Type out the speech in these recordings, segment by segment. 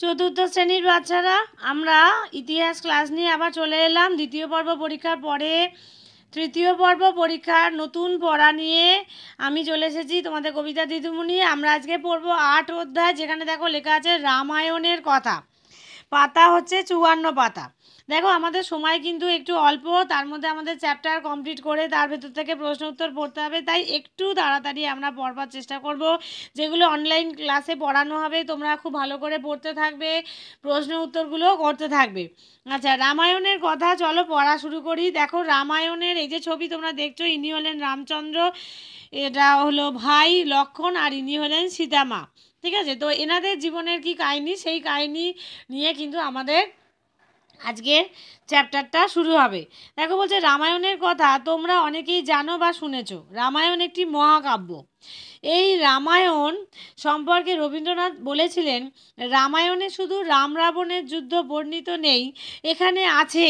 চতুর্থ শ্রেণীর বাচ্চারা আমরা ইতিহাস ক্লাস নিয়ে আবার চলে এলাম দ্বিতীয় পর্ব পরীক্ষার পরে তৃতীয় পর্ব পরীক্ষার নতুন পড়া নিয়ে আমি চলে এসেছি তোমাদের কবিতা দিদিমণি আমরা আজকে পড়ব আট অধ্যায় যেখানে দেখো লেখা আছে রামায়ণের কথা পাতা হচ্ছে চুয়ান্ন পাতা দেখো আমাদের সময় কিন্তু একটু অল্প তার মধ্যে আমাদের চ্যাপ্টার কমপ্লিট করে তার ভেতর থেকে প্রশ্ন উত্তর পড়তে হবে তাই একটু তাড়াতাড়ি আমরা পড়বার চেষ্টা করব যেগুলো অনলাইন ক্লাসে পড়ানো হবে তোমরা খুব ভালো করে পড়তে থাকবে প্রশ্ন উত্তরগুলো করতে থাকবে আচ্ছা রামায়ণের কথা চলো পড়া শুরু করি দেখো রামায়ণের এই যে ছবি তোমরা দেখছো ইনি হলেন রামচন্দ্র এটা হলো ভাই লক্ষণ আর ইনি হলেন সীতামা ঠিক আছে তো এনাদের জীবনের কি কাহিনি সেই কাহিনি নিয়ে কিন্তু আমাদের আজকের চ্যাপ্টারটা শুরু হবে দেখো বলছে রামায়ণের কথা তোমরা অনেকেই জানো বা শুনেছ রামায়ণ একটি মহাকাব্য এই রামায়ণ সম্পর্কে রবীন্দ্রনাথ বলেছিলেন রামায়ণে শুধু রাম রাবণের যুদ্ধ বর্ণিত নেই এখানে আছে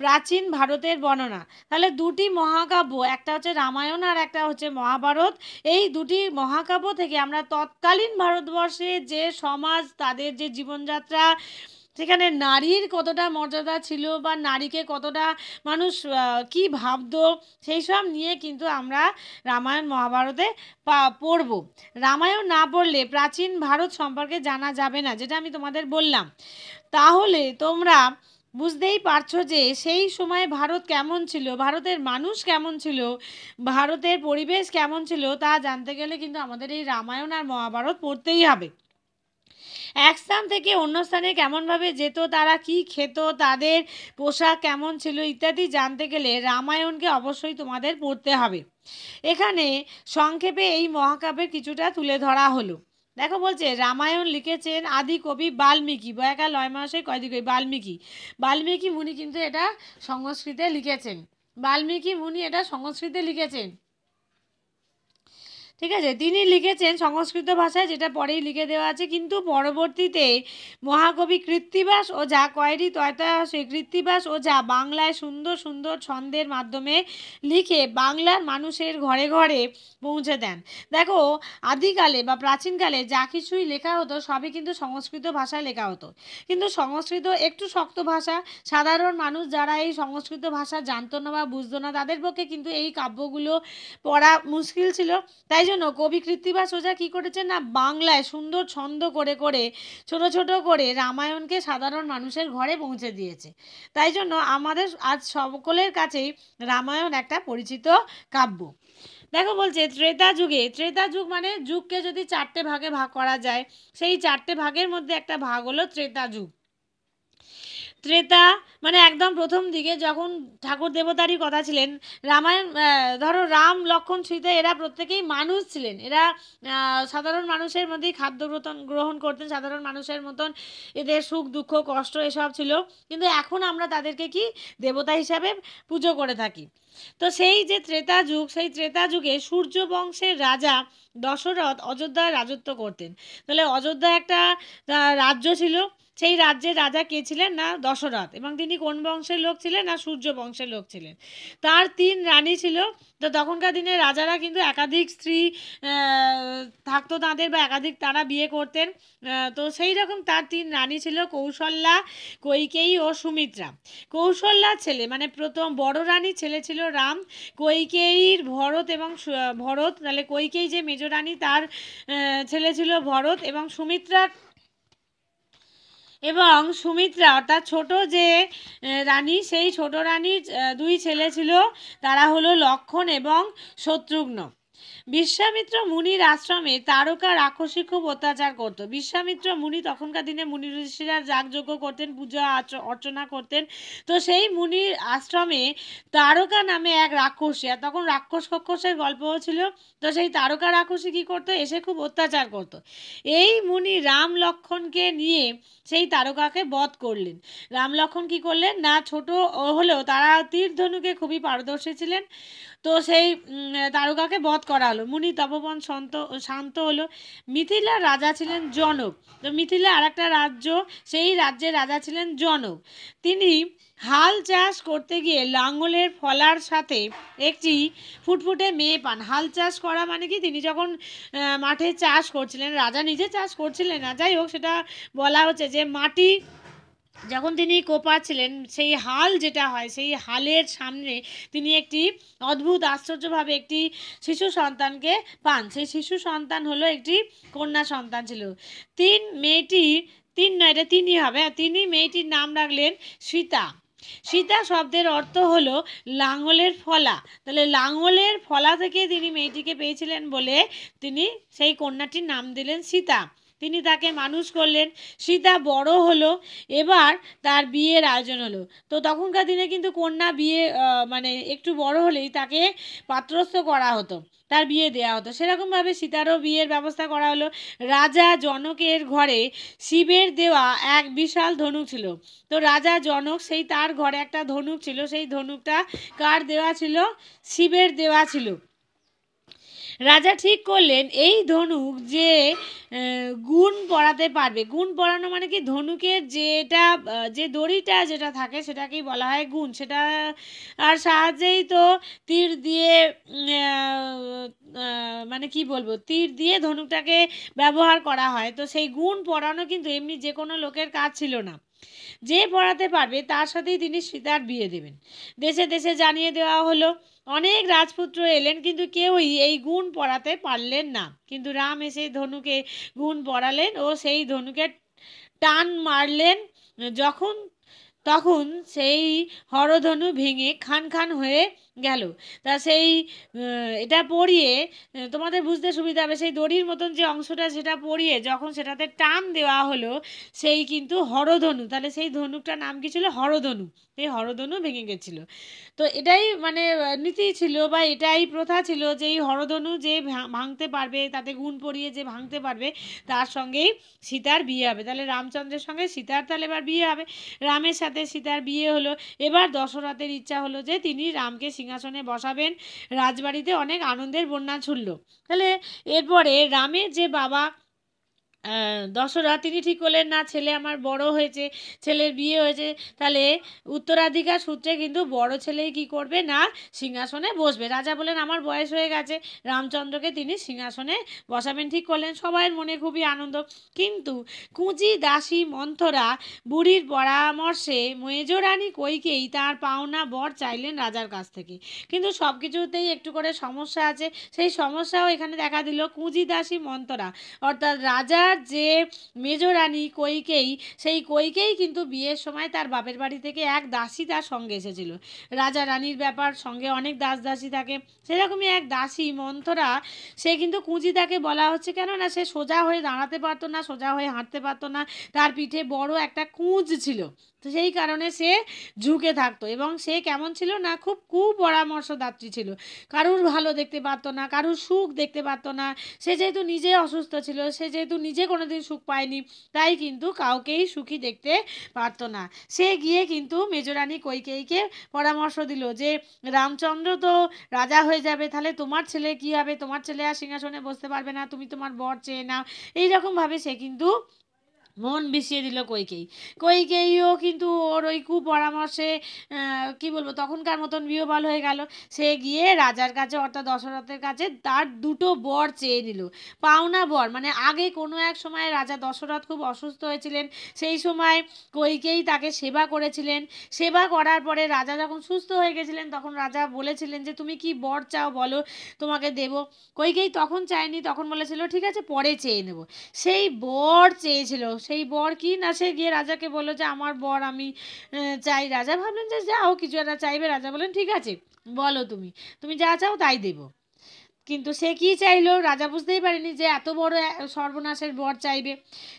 প্রাচীন ভারতের বর্ণনা তাহলে দুটি মহাকাব্য একটা হচ্ছে রামায়ণ আর একটা হচ্ছে মহাভারত এই দুটি মহাকাব্য থেকে আমরা তৎকালীন ভারতবর্ষে যে সমাজ তাদের যে জীবনযাত্রা সেখানে নারীর কতটা মর্যাদা ছিল বা নারীকে কতটা মানুষ কি ভাবত সেই সব নিয়ে কিন্তু আমরা রামায়ণ মহাভারতে পা পড়ব রামায়ণ না পড়লে প্রাচীন ভারত সম্পর্কে জানা যাবে না যেটা আমি তোমাদের বললাম তাহলে তোমরা বুঝতেই পারছো যে সেই সময়ে ভারত কেমন ছিল ভারতের মানুষ কেমন ছিল ভারতের পরিবেশ কেমন ছিল তা জানতে গেলে কিন্তু আমাদের এই রামায়ণ আর মহাভারত পড়তেই হবে এক স্থান থেকে অন্য স্থানে কেমনভাবে যেত তারা কি খেত তাদের পোশাক কেমন ছিল ইত্যাদি জানতে গেলে রামায়ণকে অবশ্যই তোমাদের পড়তে হবে এখানে সংক্ষেপে এই মহাকাব্যের কিছুটা তুলে ধরা হলো দেখো বলছে রামায়ণ লিখেছেন আদি কবি বাল্মীকি বয়াকা লয় মাসে কয়দি কবি বাল্মীকি বাল্মীকি মুনি কিন্তু এটা সংস্কৃতে লিখেছেন বাল্মীকি মুনি এটা সংস্কৃতে লিখেছেন ঠিক আছে তিনি লিখেছেন সংস্কৃত ভাষায় যেটা পরেই লিখে দেওয়া আছে কিন্তু পরবর্তীতে মহাকবি কৃত্তিবাস ও যা কয়েরি তয়তাসে কৃত্তিবাস ও যা বাংলায় সুন্দর সুন্দর ছন্দের মাধ্যমে লিখে বাংলার মানুষের ঘরে ঘরে পৌঁছে দেন দেখো আদিকালে বা প্রাচীনকালে যা কিছুই লেখা হতো সবই কিন্তু সংস্কৃত ভাষায় লেখা হতো কিন্তু সংস্কৃত একটু শক্ত ভাষা সাধারণ মানুষ যারা এই সংস্কৃত ভাষা জানতো না বা বুঝতো না তাদের পক্ষে কিন্তু এই কাব্যগুলো পড়া মুশকিল ছিল তাই জন্য কবি কৃত্তিবা সোজা কী করেছেন না বাংলায় সুন্দর ছন্দ করে করে ছোট ছোট করে রামায়ণকে সাধারণ মানুষের ঘরে পৌঁছে দিয়েছে তাই জন্য আমাদের আজ সকলের কাছেই রামায়ণ একটা পরিচিত কাব্য দেখো বলছে ত্রেতা যুগে ত্রেতা যুগ মানে যুগকে যদি চারটে ভাগে ভাগ করা যায় সেই চারটে ভাগের মধ্যে একটা ভাগ হলো ত্রেতা যুগ ত্রেতা মানে একদম প্রথম দিকে যখন ঠাকুর দেবতারই কথা ছিলেন রামায়ণ ধরো রাম লক্ষণ সীতা এরা প্রত্যেকেই মানুষ ছিলেন এরা সাধারণ মানুষের মধ্যেই খাদ্য গ্রহণ করতেন সাধারণ মানুষের মতন এদের সুখ দুঃখ কষ্ট এসব ছিল কিন্তু এখন আমরা তাদেরকে কি দেবতা হিসাবে পুজো করে থাকি তো সেই যে ত্রেতা যুগ সেই ত্রেতা যুগে সূর্য বংশের রাজা দশরথ অযোধ্যায় রাজত্ব করতেন তাহলে অযোধ্যা একটা রাজ্য ছিল সেই রাজ্যের রাজা কে ছিলেন না দশরথ এবং তিনি কোন বংশের লোক ছিলেন না সূর্য বংশের লোক ছিলেন তার তিন রানী ছিল তো তখনকার দিনে রাজারা কিন্তু একাধিক স্ত্রী থাকতো তাঁদের বা একাধিক তারা বিয়ে করতেন তো সেই রকম তার তিন রানী ছিল কৌশল্যা কৈকেয়ী ও সুমিত্রা কৌশল্যার ছেলে মানে প্রথম বড় রানী ছেলে ছিল রাম কৈকেয়ীর ভরত এবং ভরত তাহলে কৈকেয়ী যে মেজ রানী তার ছেলে ছিল ভরত এবং সুমিত্রার এবং সুমিত্রা অর্থাৎ ছোট যে রানী সেই ছোট রানীর দুই ছেলে ছিল তারা হলো লক্ষণ এবং শত্রুঘ্ন বিশ্বামিত্র মুনির আশ্রমে তারকা রাক্ষসী খুব অত্যাচার করতো বিশ্বামিত্র মুনি তখনকার দিনে মুনি ঋষিরা যাগযজ্ঞ করতেন পূজা অর্চনা করতেন তো সেই মুনির আশ্রমে তারকা নামে এক রাক্ষসী আর তখন রাক্ষস কক্ষসের গল্পও ছিল তো সেই তারকা রাক্ষসী কী করতো এসে খুব অত্যাচার করতো এই মুনি রাম লক্ষণকে নিয়ে সেই তারকাকে বধ করলেন রাম লক্ষণ কী করলেন না ছোট হলেও তারা তীর ধনুকে খুবই পারদর্শী ছিলেন তো সেই তারকাকে বধ করা হলো মুনি তপবন শান্ত শান্ত হলো মিথিলার রাজা ছিলেন জনক তো মিথিলা আর একটা রাজ্য সেই রাজ্যের রাজা ছিলেন জনক তিনি হাল চাষ করতে গিয়ে লাঙলের ফলার সাথে একটি ফুটফুটে মেয়ে পান হাল চাষ করা মানে কি তিনি যখন মাঠে চাষ করছিলেন রাজা নিজে চাষ করছিলেন না যাই হোক সেটা বলা হচ্ছে যে মাটি যখন তিনি কোপা ছিলেন সেই হাল যেটা হয় সেই হালের সামনে তিনি একটি অদ্ভুত আশ্চর্যভাবে একটি শিশু সন্তানকে পান সেই শিশু সন্তান হলো একটি কন্যা সন্তান ছিল তিন মেয়েটি তিন নয় এটা তিনি হবে হ্যাঁ, তিনি মেয়েটির নাম রাখলেন সীতা সীতা শব্দের অর্থ হলো লাঙলের ফলা তাহলে লাঙলের ফলা থেকে তিনি মেয়েটিকে পেয়েছিলেন বলে তিনি সেই কন্যাটির নাম দিলেন সীতা তিনি তাকে মানুষ করলেন সীতা বড় হলো এবার তার বিয়ের আয়োজন হলো তো তখনকার দিনে কিন্তু কন্যা বিয়ে মানে একটু বড় হলেই তাকে পাত্রস্থ করা হতো তার বিয়ে দেওয়া হতো সেরকমভাবে সীতারও বিয়ের ব্যবস্থা করা হলো রাজা জনকের ঘরে শিবের দেওয়া এক বিশাল ধনুক ছিল তো রাজা জনক সেই তার ঘরে একটা ধনুক ছিল সেই ধনুকটা কার দেওয়া ছিল শিবের দেওয়া ছিল রাজা ঠিক করলেন এই ধনুক যে গুণ পড়াতে পারবে গুণ পড়ানো মানে কি ধনুকের যেটা যে দড়িটা যেটা থাকে সেটাকেই বলা হয় গুণ সেটা আর সাহায্যেই তো তীর দিয়ে মানে কি বলবো তীর দিয়ে ধনুকটাকে ব্যবহার করা হয় তো সেই গুণ পড়ানো কিন্তু এমনি যে কোনো লোকের কাজ ছিল না যে পড়াতে পারবে তার সাথেই তিনি সীতার বিয়ে দেবেন দেশে দেশে জানিয়ে দেওয়া হলো অনেক রাজপুত্র এলেন কিন্তু কেউই এই গুণ পড়াতে পারলেন না কিন্তু রাম এসে ধনুকে গুণ পড়ালেন ও সেই ধনুকে টান মারলেন যখন তখন সেই হরধনু ভেঙে খান খান হয়ে গেল তা সেই এটা পরিয়ে তোমাদের বুঝতে সুবিধা হবে সেই দড়ির মতন যে অংশটা সেটা পরিয়ে যখন সেটাতে টান দেওয়া হলো সেই কিন্তু হরধনু তাহলে সেই ধনুকটার নাম কি ছিল হরধনু এই হরধনু ভেঙে গেছিল তো এটাই মানে নীতি ছিল বা এটাই প্রথা ছিল যে এই হরধনু যে ভাঙতে পারবে তাতে গুণ পরিয়ে যে ভাঙতে পারবে তার সঙ্গেই সীতার বিয়ে হবে তাহলে রামচন্দ্রের সঙ্গে সীতার তাহলে এবার বিয়ে হবে রামের সাথে সীতার বিয়ে হলো এবার দশরথের ইচ্ছা হলো যে তিনি রামকে সিংহ সিংহাসনে বসাবেন রাজবাড়িতে অনেক আনন্দের বন্যা ছুড়ল তাহলে এরপরে রামের যে বাবা দশরা তিনি ঠিক করলেন না ছেলে আমার বড় হয়েছে ছেলের বিয়ে হয়েছে তাহলে উত্তরাধিকার সূত্রে কিন্তু বড় ছেলেই কি করবে না সিংহাসনে বসবে রাজা বলেন আমার বয়স হয়ে গেছে রামচন্দ্রকে তিনি সিংহাসনে বসাবেন ঠিক করলেন সবাইয়ের মনে খুবই আনন্দ কিন্তু কুঁজি দাসী মন্থরা বুড়ির পরামর্শে মেজরানী কইকেই তার পাওনা বর চাইলেন রাজার কাছ থেকে কিন্তু সব কিছুতেই একটু করে সমস্যা আছে সেই সমস্যাও এখানে দেখা দিল কুঁজি দাসী মন্থরা অর্থাৎ রাজা যে মেজ রানী কৈকেই সেই কইকেই কিন্তু বিয়ের সময় তার বাপের বাড়ি থেকে এক দাসী তার সঙ্গে এসেছিল রাজা রানীর ব্যাপার সঙ্গে অনেক দাস দাসী থাকে সেরকমই এক দাসী মন্থরা সে কিন্তু কুঁজি তাকে বলা হচ্ছে কেননা সে সোজা হয়ে দাঁড়াতে পারতো না সোজা হয়ে হাঁটতে পারতো না তার পিঠে বড় একটা কুঁজ ছিল তো সেই কারণে সে ঝুঁকে থাকতো এবং সে কেমন ছিল না খুব কুপরামর্শদাত্রী ছিল কারুর ভালো দেখতে পারতো না কারুর সুখ দেখতে পারতো না সে যেহেতু নিজে অসুস্থ ছিল সে যেহেতু নিজে কোনো দিন সুখ পায়নি তাই কিন্তু কাউকেই সুখী দেখতে পারতো না সে গিয়ে কিন্তু মেজরানী কৈকেয়ীকে পরামর্শ দিল যে রামচন্দ্র তো রাজা হয়ে যাবে তাহলে তোমার ছেলে কী হবে তোমার ছেলে আর সিংহাসনে বসতে পারবে না তুমি তোমার বর চেয়ে নাও এইরকমভাবে সে কিন্তু মন বিষিয়ে দিল কইকেই কইকেইও কিন্তু ওর ওই কুপরামর্শে কী বলবো তখনকার মতন বিহবাল হয়ে গেল সে গিয়ে রাজার কাছে অর্থাৎ দশরথের কাছে তার দুটো বর চেয়ে নিল পাওনা বর মানে আগে কোনো এক সময় রাজা দশরথ খুব অসুস্থ হয়েছিলেন সেই সময় কইকেই তাকে সেবা করেছিলেন সেবা করার পরে রাজা যখন সুস্থ হয়ে গেছিলেন তখন রাজা বলেছিলেন যে তুমি কি বর চাও বলো তোমাকে দেব কইকেই তখন চায়নি তখন বলেছিল ঠিক আছে পরে চেয়ে নেব সেই বর চেয়েছিল সেই বর কি না সে গিয়ে রাজাকে বললো যে আমার বর আমি চাই রাজা ভাবলেন যে যাও কিছু একটা চাইবে রাজা বলেন ঠিক আছে বলো তুমি তুমি যা চাও তাই দেবো কিন্তু সে কি চাইলো রাজা বুঝতেই পারেনি যে এত বড় সর্বনাশের বর চাইবে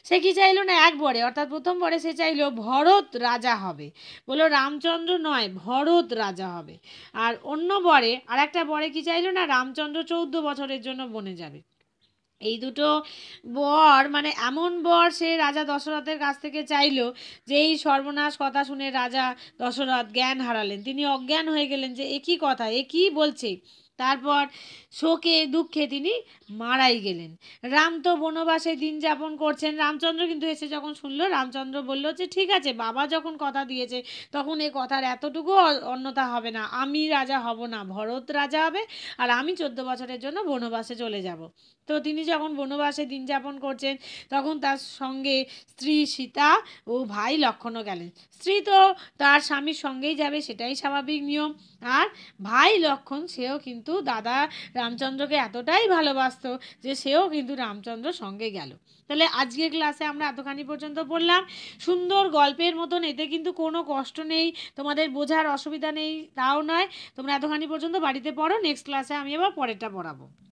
সে কি চাইলো না এক বরে অর্থাৎ প্রথম বরে সে চাইলো ভরত রাজা হবে বললো রামচন্দ্র নয় ভরত রাজা হবে আর অন্য বরে আর একটা বরে কি চাইলো না রামচন্দ্র চৌদ্দ বছরের জন্য বনে যাবে এই দুটো বর মানে এমন বর সে রাজা দশরথের কাছ থেকে চাইল যে এই সর্বনাশ কথা শুনে রাজা দশরথ জ্ঞান হারালেন তিনি অজ্ঞান হয়ে গেলেন যে এ কী কথা এ কী বলছে তারপর শোকে দুঃখে তিনি মারাই গেলেন রাম তো বনবাসে দিন যাপন করছেন রামচন্দ্র কিন্তু এসে যখন শুনলো রামচন্দ্র বলল যে ঠিক আছে বাবা যখন কথা দিয়েছে তখন এই কথার এতটুকু অন্যতা হবে না আমি রাজা হব না ভরত রাজা হবে আর আমি চোদ্দ বছরের জন্য বনবাসে চলে যাব তো তিনি যখন বনবাসে দিন যাপন করছেন তখন তার সঙ্গে স্ত্রী সীতা ও ভাই লক্ষণও গেলেন স্ত্রী তো তার স্বামীর সঙ্গেই যাবে সেটাই স্বাভাবিক নিয়ম আর ভাই লক্ষণ সেও কিন্তু কিন্তু দাদা রামচন্দ্রকে এতটাই ভালোবাসত যে সেও কিন্তু রামচন্দ্র সঙ্গে গেল তাহলে আজকের ক্লাসে আমরা এতখানি পর্যন্ত বললাম সুন্দর গল্পের মতন এতে কিন্তু কোনো কষ্ট নেই তোমাদের বোঝার অসুবিধা নেই তাও নয় তোমরা এতখানি পর্যন্ত বাড়িতে পড়ো নেক্সট ক্লাসে আমি আবার পরেরটা পড়াবো